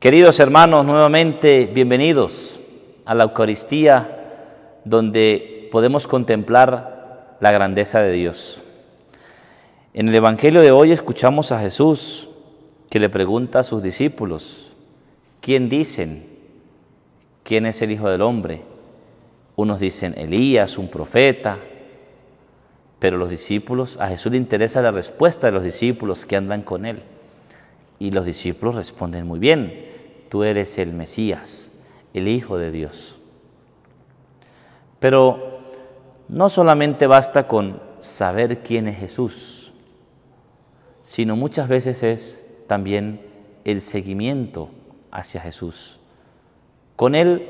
Queridos hermanos, nuevamente bienvenidos a la Eucaristía donde podemos contemplar la grandeza de Dios. En el Evangelio de hoy escuchamos a Jesús que le pregunta a sus discípulos, ¿quién dicen? ¿Quién es el Hijo del Hombre? Unos dicen Elías, un profeta, pero los discípulos, a Jesús le interesa la respuesta de los discípulos que andan con él. Y los discípulos responden muy bien tú eres el Mesías, el Hijo de Dios. Pero no solamente basta con saber quién es Jesús, sino muchas veces es también el seguimiento hacia Jesús. Con Él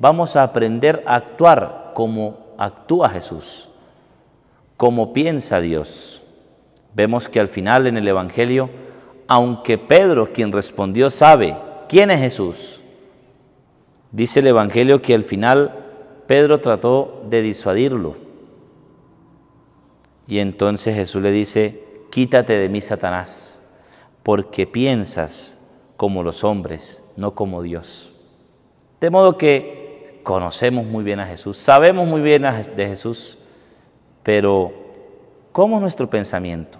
vamos a aprender a actuar como actúa Jesús, como piensa Dios. Vemos que al final en el Evangelio, aunque Pedro, quien respondió, sabe ¿Quién es Jesús? Dice el Evangelio que al final Pedro trató de disuadirlo. Y entonces Jesús le dice, quítate de mí, Satanás, porque piensas como los hombres, no como Dios. De modo que conocemos muy bien a Jesús, sabemos muy bien de Jesús, pero ¿cómo es nuestro pensamiento?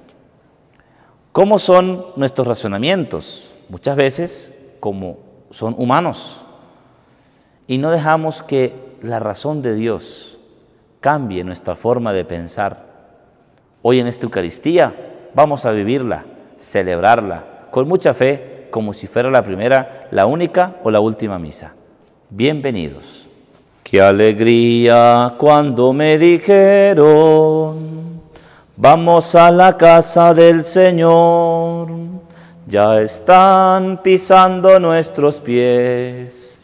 ¿Cómo son nuestros razonamientos? Muchas veces como son humanos y no dejamos que la razón de Dios cambie nuestra forma de pensar. Hoy en esta Eucaristía vamos a vivirla, celebrarla con mucha fe como si fuera la primera, la única o la última misa. Bienvenidos. Qué alegría cuando me dijeron, vamos a la casa del Señor ya están pisando nuestros pies.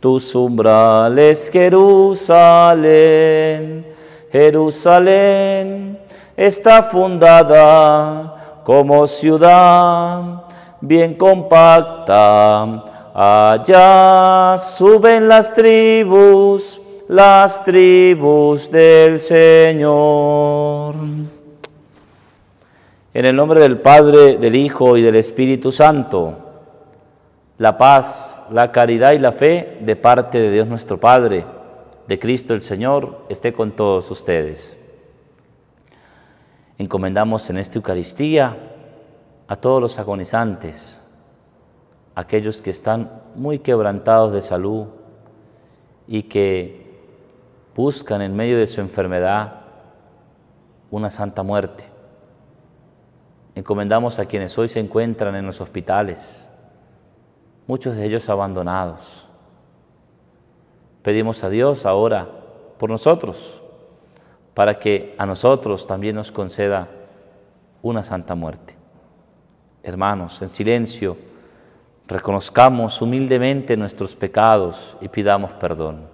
Tus umbrales, Jerusalén, Jerusalén está fundada como ciudad bien compacta. Allá suben las tribus, las tribus del Señor. En el nombre del Padre, del Hijo y del Espíritu Santo, la paz, la caridad y la fe de parte de Dios nuestro Padre, de Cristo el Señor, esté con todos ustedes. Encomendamos en esta Eucaristía a todos los agonizantes, aquellos que están muy quebrantados de salud y que buscan en medio de su enfermedad una santa muerte. Encomendamos a quienes hoy se encuentran en los hospitales, muchos de ellos abandonados. Pedimos a Dios ahora por nosotros, para que a nosotros también nos conceda una santa muerte. Hermanos, en silencio, reconozcamos humildemente nuestros pecados y pidamos perdón.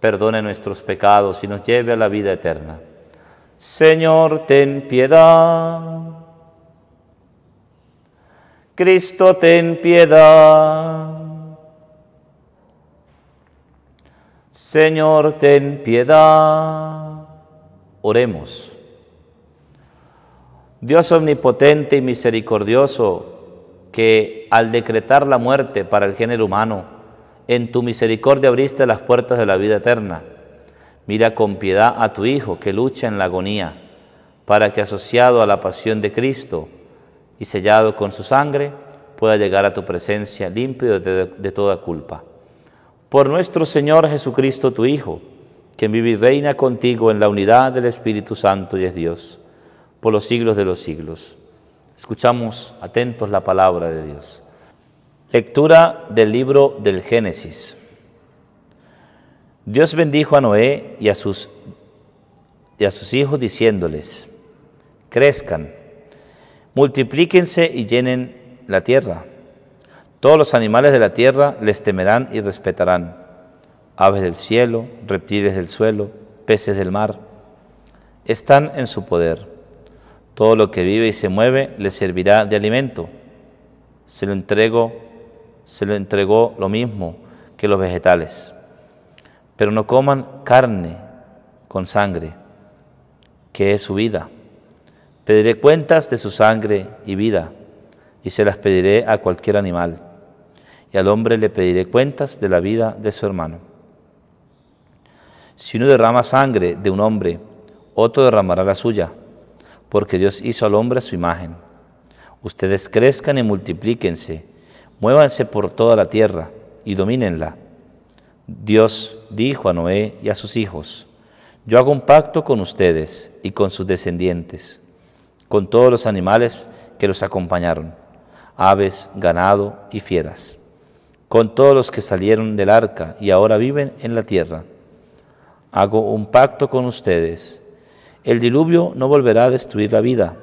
perdone nuestros pecados y nos lleve a la vida eterna. Señor, ten piedad. Cristo, ten piedad. Señor, ten piedad. Oremos. Dios omnipotente y misericordioso, que al decretar la muerte para el género humano, en tu misericordia abriste las puertas de la vida eterna. Mira con piedad a tu Hijo que lucha en la agonía, para que asociado a la pasión de Cristo y sellado con su sangre, pueda llegar a tu presencia limpio de, toda culpa. Por nuestro Señor Jesucristo, tu Hijo, quien vive y reina contigo en la unidad del Espíritu Santo y es Dios, por los siglos de los siglos. Escuchamos atentos la palabra de Dios. Lectura del libro del Génesis. Dios bendijo a Noé y a sus, y a sus hijos diciéndoles, crezcan, multiplíquense y llenen la tierra. Todos los animales de la tierra les temerán y respetarán, aves del cielo, reptiles del suelo, peces del mar. Están en su poder. Todo lo que vive y se mueve les servirá de alimento. Se lo entrego se le entregó lo mismo que los vegetales. Pero no coman carne con sangre, que es su vida. Pediré cuentas de su sangre y vida, y se las pediré a cualquier animal. Y al hombre le pediré cuentas de la vida de su hermano. Si uno derrama sangre de un hombre, otro derramará la suya, porque Dios hizo al hombre su imagen. Ustedes crezcan y multiplíquense Muévanse por toda la tierra y domínenla. Dios dijo a Noé y a sus hijos, yo hago un pacto con ustedes y con sus descendientes, con todos los animales que los acompañaron, aves, ganado y fieras, con todos los que salieron del arca y ahora viven en la tierra. Hago un pacto con ustedes. El diluvio no volverá a destruir la vida,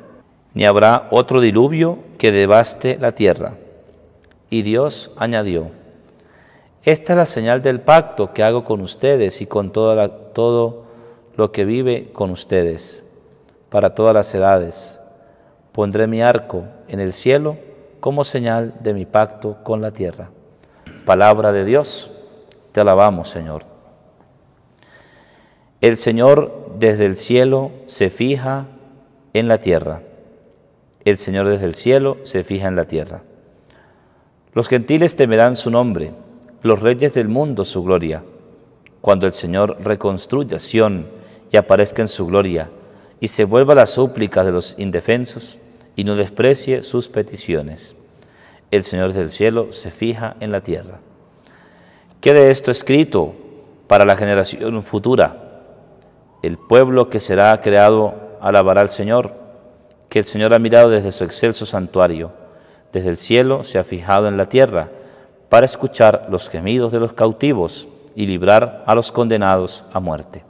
ni habrá otro diluvio que devaste la tierra. Y Dios añadió, esta es la señal del pacto que hago con ustedes y con todo lo que vive con ustedes, para todas las edades. Pondré mi arco en el cielo como señal de mi pacto con la tierra. Palabra de Dios, te alabamos Señor. El Señor desde el cielo se fija en la tierra. El Señor desde el cielo se fija en la tierra. Los gentiles temerán su nombre, los reyes del mundo su gloria. Cuando el Señor reconstruya Sión y aparezca en su gloria, y se vuelva las súplicas de los indefensos y no desprecie sus peticiones. El Señor del cielo se fija en la tierra. Quede esto escrito para la generación futura. El pueblo que será creado alabará al Señor, que el Señor ha mirado desde su excelso santuario desde el cielo se ha fijado en la tierra, para escuchar los gemidos de los cautivos y librar a los condenados a muerte.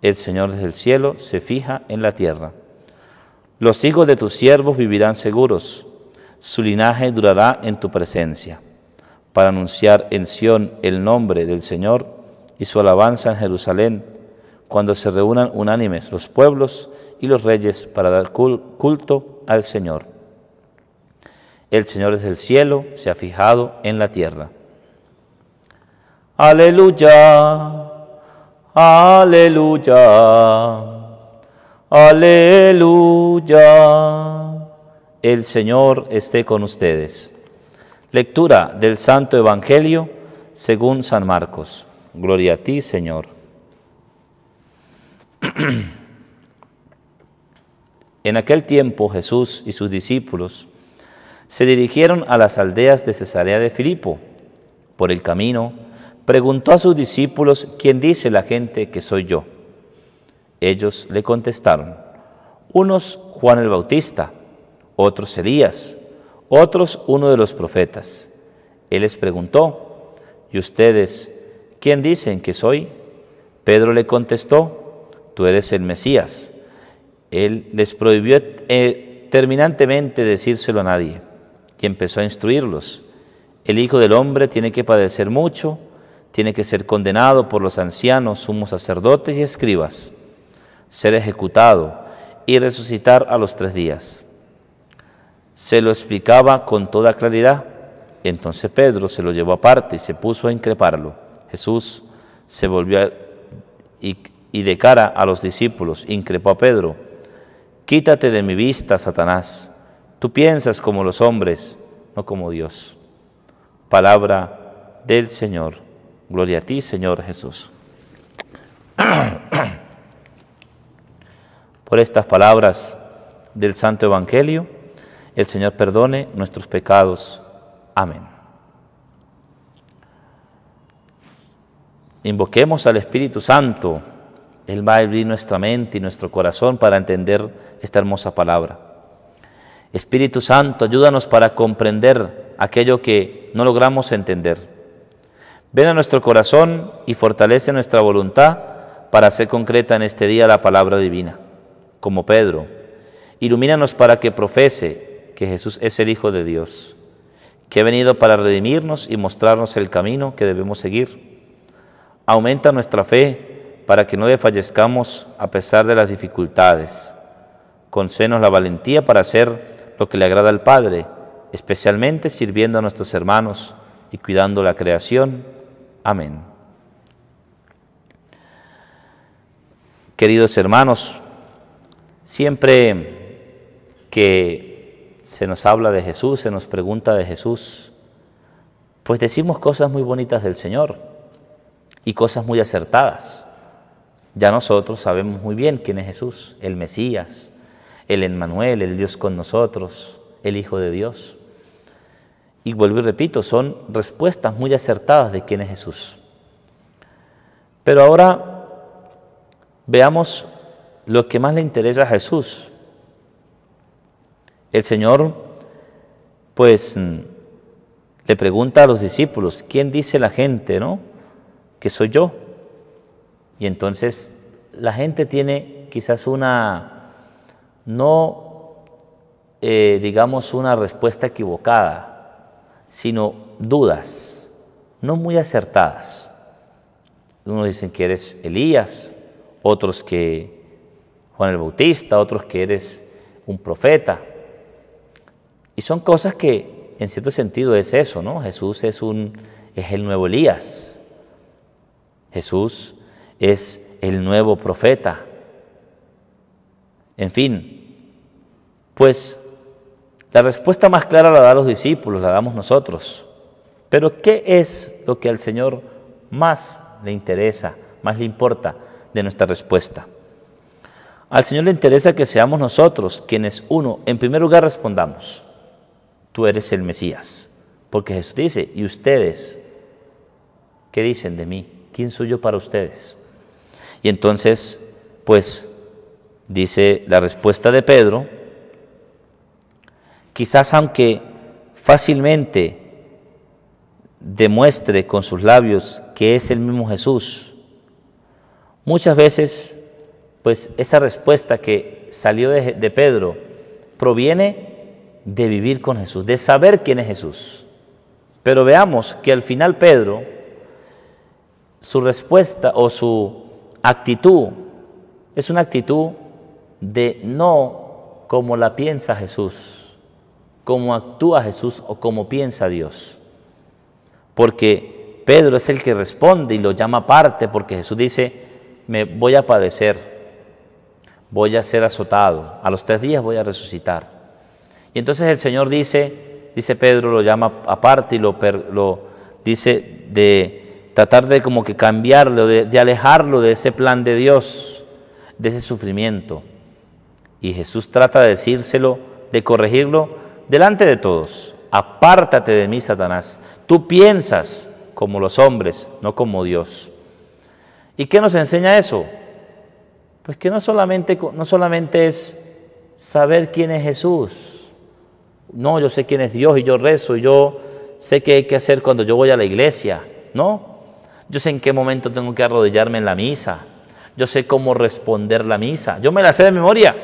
El Señor desde el cielo se fija en la tierra. Los hijos de tus siervos vivirán seguros, su linaje durará en tu presencia, para anunciar en Sión el nombre del Señor y su alabanza en Jerusalén, cuando se reúnan unánimes los pueblos y los reyes para dar culto al Señor el Señor es el cielo se ha fijado en la tierra. Aleluya, aleluya, aleluya. El Señor esté con ustedes. Lectura del Santo Evangelio según San Marcos. Gloria a ti, Señor. en aquel tiempo Jesús y sus discípulos se dirigieron a las aldeas de Cesarea de Filipo. Por el camino, preguntó a sus discípulos, ¿quién dice la gente que soy yo? Ellos le contestaron, unos Juan el Bautista, otros Elías, otros uno de los profetas. Él les preguntó, ¿y ustedes quién dicen que soy? Pedro le contestó, tú eres el Mesías. Él les prohibió eh, terminantemente decírselo a nadie y empezó a instruirlos. El Hijo del Hombre tiene que padecer mucho, tiene que ser condenado por los ancianos, sumos sacerdotes y escribas, ser ejecutado y resucitar a los tres días. Se lo explicaba con toda claridad. Entonces Pedro se lo llevó aparte y se puso a increparlo. Jesús se volvió y de cara a los discípulos increpó a Pedro, Quítate de mi vista, Satanás Tú piensas como los hombres, no como Dios. Palabra del Señor. Gloria a ti, Señor Jesús. Por estas palabras del Santo Evangelio, el Señor perdone nuestros pecados. Amén. Invoquemos al Espíritu Santo. Él va a abrir nuestra mente y nuestro corazón para entender esta hermosa palabra. Espíritu Santo, ayúdanos para comprender aquello que no logramos entender. Ven a nuestro corazón y fortalece nuestra voluntad para hacer concreta en este día la palabra divina, como Pedro. Ilumínanos para que profese que Jesús es el Hijo de Dios, que ha venido para redimirnos y mostrarnos el camino que debemos seguir. Aumenta nuestra fe para que no desfallezcamos a pesar de las dificultades. Concenos la valentía para ser lo que le agrada al Padre, especialmente sirviendo a nuestros hermanos y cuidando la creación. Amén. Queridos hermanos, siempre que se nos habla de Jesús, se nos pregunta de Jesús, pues decimos cosas muy bonitas del Señor y cosas muy acertadas. Ya nosotros sabemos muy bien quién es Jesús, el Mesías, el Emmanuel, el Dios con nosotros, el Hijo de Dios. Y vuelvo y repito, son respuestas muy acertadas de quién es Jesús. Pero ahora veamos lo que más le interesa a Jesús. El Señor, pues, le pregunta a los discípulos, ¿quién dice la gente, no? Que soy yo. Y entonces la gente tiene quizás una no eh, digamos una respuesta equivocada, sino dudas, no muy acertadas. Unos dicen que eres Elías, otros que Juan el Bautista, otros que eres un profeta. Y son cosas que en cierto sentido es eso, ¿no? Jesús es, un, es el nuevo Elías. Jesús es el nuevo profeta. En fin, pues la respuesta más clara la dan los discípulos, la damos nosotros. Pero ¿qué es lo que al Señor más le interesa, más le importa de nuestra respuesta? Al Señor le interesa que seamos nosotros quienes, uno, en primer lugar respondamos, tú eres el Mesías. Porque Jesús dice, ¿y ustedes qué dicen de mí? ¿Quién soy yo para ustedes? Y entonces, pues, dice la respuesta de Pedro, Quizás aunque fácilmente demuestre con sus labios que es el mismo Jesús, muchas veces pues esa respuesta que salió de, de Pedro proviene de vivir con Jesús, de saber quién es Jesús. Pero veamos que al final Pedro, su respuesta o su actitud es una actitud de no como la piensa Jesús cómo actúa Jesús o cómo piensa Dios. Porque Pedro es el que responde y lo llama aparte porque Jesús dice, me voy a padecer, voy a ser azotado, a los tres días voy a resucitar. Y entonces el Señor dice, dice Pedro, lo llama aparte y lo, lo dice de tratar de como que cambiarlo, de alejarlo de ese plan de Dios, de ese sufrimiento. Y Jesús trata de decírselo, de corregirlo, delante de todos, apártate de mí, Satanás. Tú piensas como los hombres, no como Dios. ¿Y qué nos enseña eso? Pues que no solamente, no solamente es saber quién es Jesús. No, yo sé quién es Dios y yo rezo y yo sé qué hay que hacer cuando yo voy a la iglesia. No, yo sé en qué momento tengo que arrodillarme en la misa. Yo sé cómo responder la misa. Yo me la sé de memoria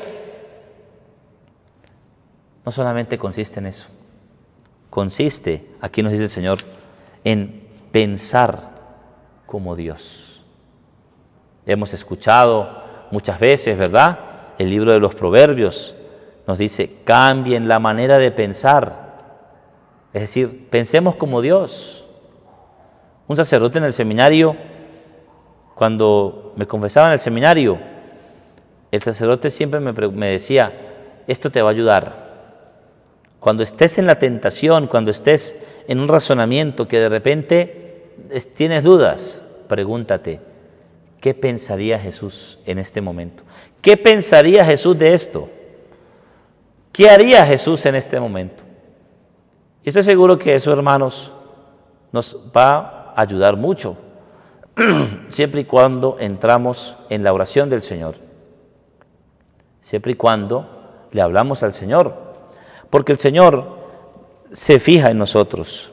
no solamente consiste en eso, consiste, aquí nos dice el Señor, en pensar como Dios. Hemos escuchado muchas veces, ¿verdad? El libro de los Proverbios nos dice, cambien la manera de pensar. Es decir, pensemos como Dios. Un sacerdote en el seminario, cuando me confesaba en el seminario, el sacerdote siempre me, me decía, esto te va a ayudar cuando estés en la tentación, cuando estés en un razonamiento que de repente tienes dudas, pregúntate, ¿qué pensaría Jesús en este momento? ¿Qué pensaría Jesús de esto? ¿Qué haría Jesús en este momento? Y estoy seguro que eso, hermanos, nos va a ayudar mucho, siempre y cuando entramos en la oración del Señor, siempre y cuando le hablamos al Señor porque el Señor se fija en nosotros,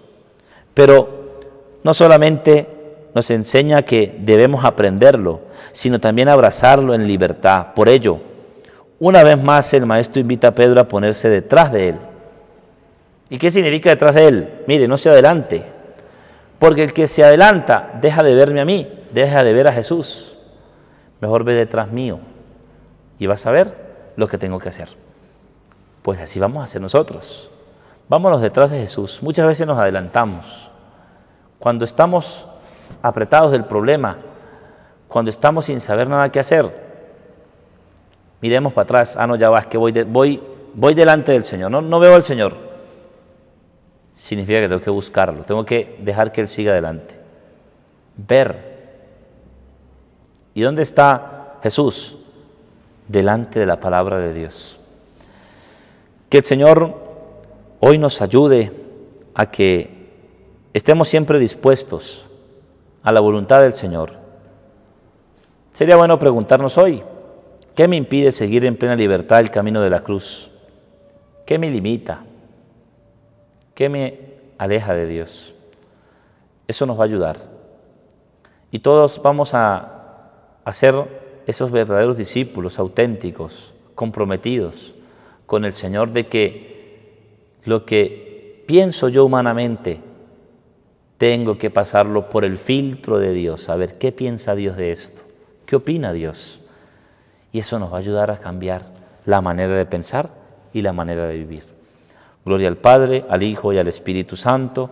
pero no solamente nos enseña que debemos aprenderlo, sino también abrazarlo en libertad. Por ello, una vez más el maestro invita a Pedro a ponerse detrás de él. ¿Y qué significa detrás de él? Mire, no se adelante, porque el que se adelanta deja de verme a mí, deja de ver a Jesús. Mejor ve detrás mío y vas a ver lo que tengo que hacer. Pues así vamos a hacer nosotros. Vámonos detrás de Jesús. Muchas veces nos adelantamos. Cuando estamos apretados del problema, cuando estamos sin saber nada qué hacer, miremos para atrás. Ah, no, ya vas, que voy, voy, voy delante del Señor. No, no veo al Señor. Significa que tengo que buscarlo. Tengo que dejar que Él siga adelante. Ver. ¿Y dónde está Jesús? Delante de la palabra de Dios. Que el Señor hoy nos ayude a que estemos siempre dispuestos a la voluntad del Señor. Sería bueno preguntarnos hoy, ¿qué me impide seguir en plena libertad el camino de la cruz? ¿Qué me limita? ¿Qué me aleja de Dios? Eso nos va a ayudar. Y todos vamos a, ser esos verdaderos discípulos auténticos, comprometidos, con el Señor de que lo que pienso yo humanamente, tengo que pasarlo por el filtro de Dios, a ver qué piensa Dios de esto, qué opina Dios. Y eso nos va a ayudar a cambiar la manera de pensar y la manera de vivir. Gloria al Padre, al Hijo y al Espíritu Santo,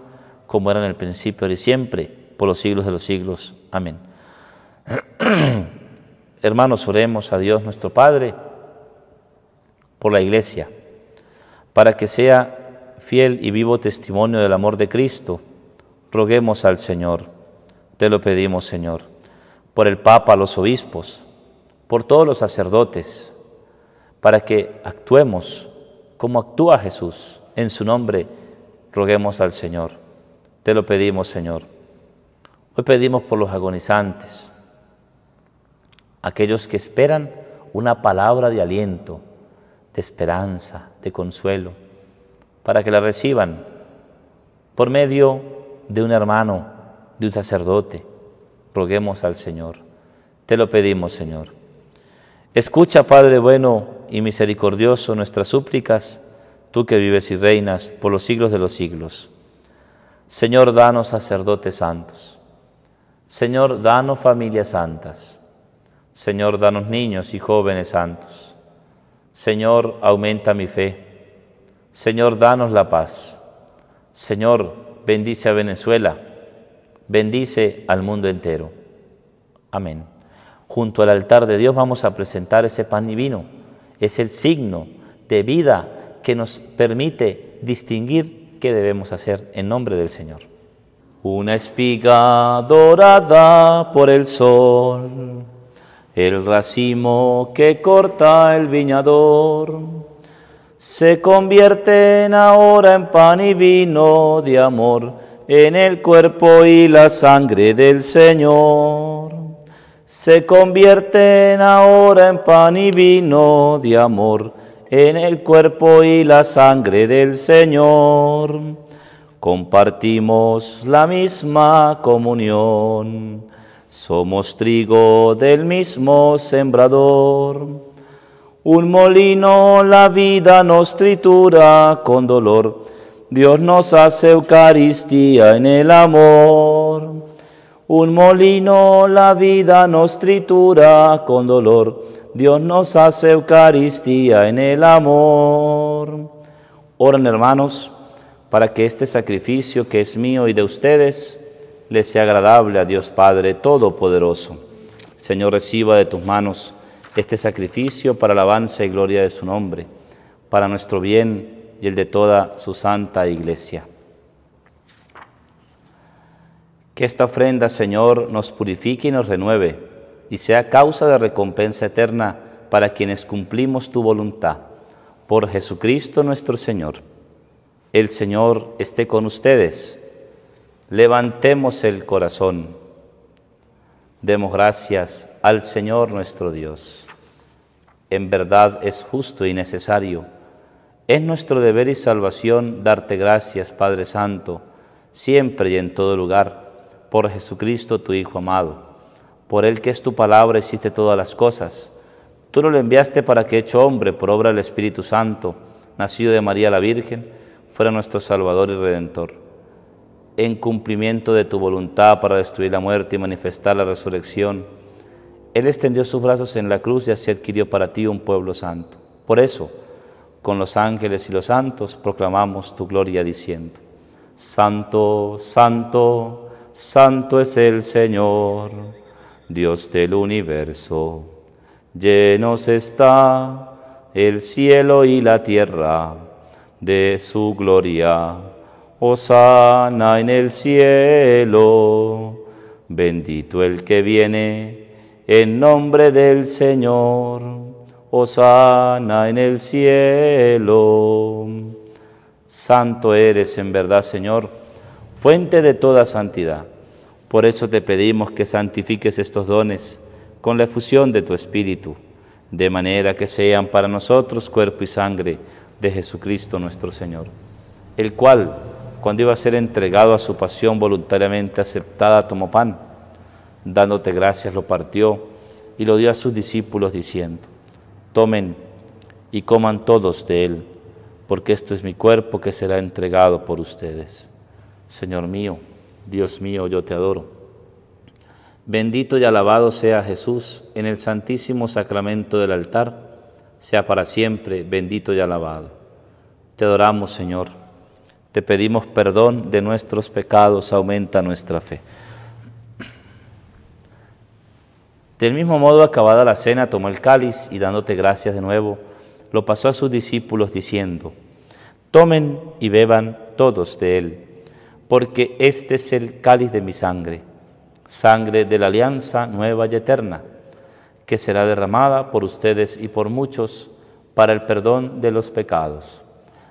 como era en el principio y siempre, por los siglos de los siglos. Amén. Hermanos, oremos a Dios nuestro Padre por la Iglesia, para que sea fiel y vivo testimonio del amor de Cristo. Roguemos al Señor, te lo pedimos Señor, por el Papa, los obispos, por todos los sacerdotes, para que actuemos como actúa Jesús. En su nombre, roguemos al Señor. Te lo pedimos, Señor. Hoy pedimos por los agonizantes, aquellos que esperan una palabra de aliento, de esperanza, de consuelo, para que la reciban por medio de un hermano, de un sacerdote. Roguemos al Señor. Te lo pedimos, Señor. Escucha, Padre bueno y misericordioso, nuestras súplicas, tú que vives y reinas por los siglos de los siglos. Señor, danos sacerdotes santos. Señor, danos familias santas. Señor, danos niños y jóvenes santos. Señor, aumenta mi fe. Señor, danos la paz. Señor, bendice a Venezuela. Bendice al mundo entero. Amén. Junto al altar de Dios vamos a presentar ese pan divino. Es el signo de vida que nos permite distinguir qué debemos hacer en nombre del Señor. Una espiga dorada por el sol el racimo que corta el viñador se convierte ahora en pan y vino de amor, en el cuerpo y la sangre del Señor. Se convierte ahora en pan y vino de amor, en el cuerpo y la sangre del Señor. Compartimos la misma comunión somos trigo del mismo sembrador. Un molino la vida nos tritura con dolor. Dios nos hace Eucaristía en el amor. Un molino la vida nos tritura con dolor. Dios nos hace Eucaristía en el amor. Oren hermanos para que este sacrificio que es mío y de ustedes, le sea agradable a Dios Padre Todopoderoso. Señor, reciba de tus manos este sacrificio para alabanza y gloria de su nombre, para nuestro bien y el de toda su santa iglesia. Que esta ofrenda, Señor, nos purifique y nos renueve, y sea causa de recompensa eterna para quienes cumplimos tu voluntad. Por Jesucristo nuestro Señor. El Señor esté con ustedes Levantemos el corazón. Demos gracias al Señor nuestro Dios. En verdad es justo y necesario. Es nuestro deber y salvación darte gracias, Padre Santo, siempre y en todo lugar, por Jesucristo, tu Hijo amado. Por Él que es tu palabra, hiciste todas las cosas. Tú no lo enviaste para que, hecho hombre por obra del Espíritu Santo, nacido de María la Virgen, fuera nuestro Salvador y Redentor en cumplimiento de tu voluntad para destruir la muerte y manifestar la resurrección, Él extendió sus brazos en la cruz y así adquirió para ti un pueblo santo. Por eso, con los ángeles y los santos proclamamos tu gloria diciendo, Santo, santo, santo es el Señor, Dios del universo. Llenos está el cielo y la tierra de su gloria sana en el cielo, bendito el que viene en nombre del Señor. sana en el cielo. Santo eres en verdad, Señor, fuente de toda santidad. Por eso te pedimos que santifiques estos dones con la efusión de tu Espíritu, de manera que sean para nosotros cuerpo y sangre de Jesucristo nuestro Señor, el cual cuando iba a ser entregado a su pasión voluntariamente aceptada, tomó pan, dándote gracias, lo partió y lo dio a sus discípulos diciendo, tomen y coman todos de él, porque esto es mi cuerpo que será entregado por ustedes. Señor mío, Dios mío, yo te adoro. Bendito y alabado sea Jesús en el santísimo sacramento del altar, sea para siempre bendito y alabado. Te adoramos, Señor te pedimos perdón de nuestros pecados, aumenta nuestra fe. Del mismo modo, acabada la cena, tomó el cáliz y dándote gracias de nuevo, lo pasó a sus discípulos diciendo, tomen y beban todos de él, porque este es el cáliz de mi sangre, sangre de la alianza nueva y eterna, que será derramada por ustedes y por muchos para el perdón de los pecados.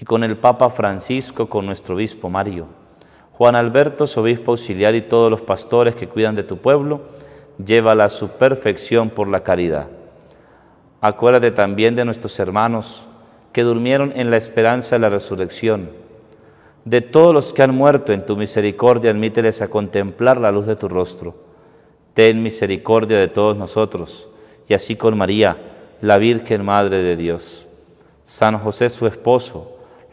y con el Papa Francisco, con nuestro obispo Mario. Juan Alberto, su obispo auxiliar y todos los pastores que cuidan de tu pueblo, llévala a su perfección por la caridad. Acuérdate también de nuestros hermanos que durmieron en la esperanza de la resurrección. De todos los que han muerto en tu misericordia, admíteles a contemplar la luz de tu rostro. Ten misericordia de todos nosotros, y así con María, la Virgen Madre de Dios. San José, su esposo,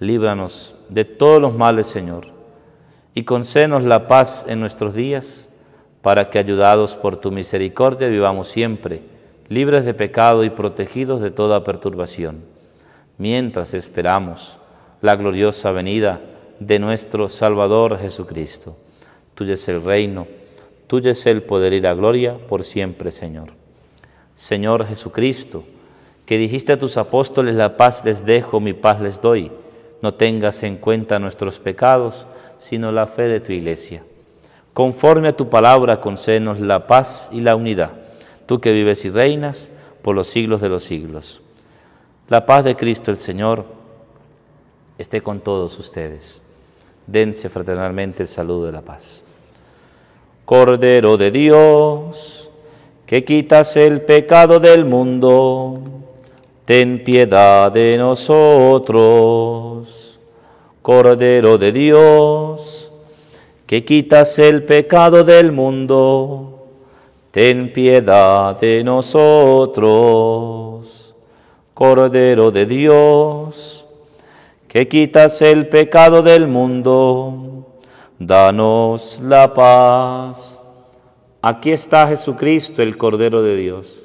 líbranos de todos los males, Señor, y concénos la paz en nuestros días, para que, ayudados por tu misericordia, vivamos siempre, libres de pecado y protegidos de toda perturbación, mientras esperamos la gloriosa venida de nuestro Salvador Jesucristo. Tuyo es el reino, tuyo es el poder y la gloria por siempre, Señor. Señor Jesucristo, que dijiste a tus apóstoles, la paz les dejo, mi paz les doy no tengas en cuenta nuestros pecados, sino la fe de tu iglesia. Conforme a tu palabra, concedenos la paz y la unidad, tú que vives y reinas por los siglos de los siglos. La paz de Cristo el Señor esté con todos ustedes. Dense fraternalmente el saludo de la paz. Cordero de Dios, que quitas el pecado del mundo ten piedad de nosotros. Cordero de Dios, que quitas el pecado del mundo, ten piedad de nosotros. Cordero de Dios, que quitas el pecado del mundo, danos la paz. Aquí está Jesucristo, el Cordero de Dios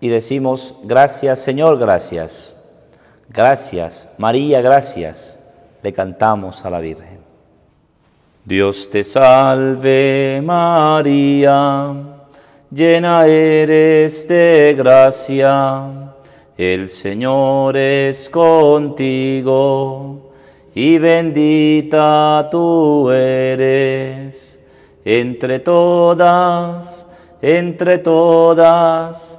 y decimos, gracias Señor, gracias. Gracias, María, gracias. Le cantamos a la Virgen. Dios te salve María, llena eres de gracia. El Señor es contigo y bendita tú eres entre todas, entre todas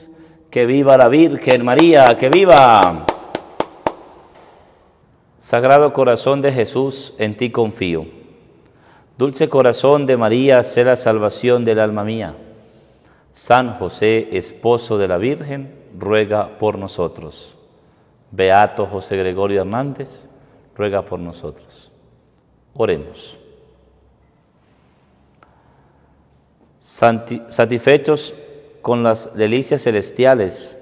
Que viva la Virgen María, que viva. Sagrado corazón de Jesús, en ti confío. Dulce corazón de María, sé la salvación del alma mía. San José, esposo de la Virgen, ruega por nosotros. Beato José Gregorio Hernández, ruega por nosotros. Oremos. satisfechos con las delicias celestiales.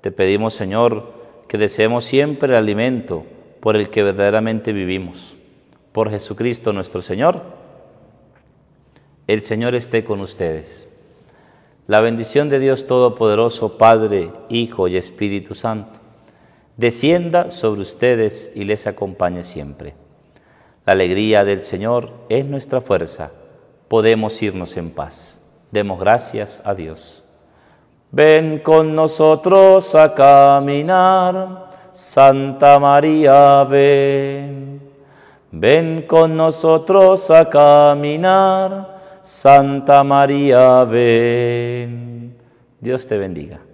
Te pedimos, Señor, que deseemos siempre el alimento por el que verdaderamente vivimos. Por Jesucristo nuestro Señor. El Señor esté con ustedes. La bendición de Dios Todopoderoso, Padre, Hijo y Espíritu Santo, descienda sobre ustedes y les acompañe siempre. La alegría del Señor es nuestra fuerza. Podemos irnos en paz. Demos gracias a Dios. Ven con nosotros a caminar, Santa María, ven. Ven con nosotros a caminar, Santa María, ven. Dios te bendiga.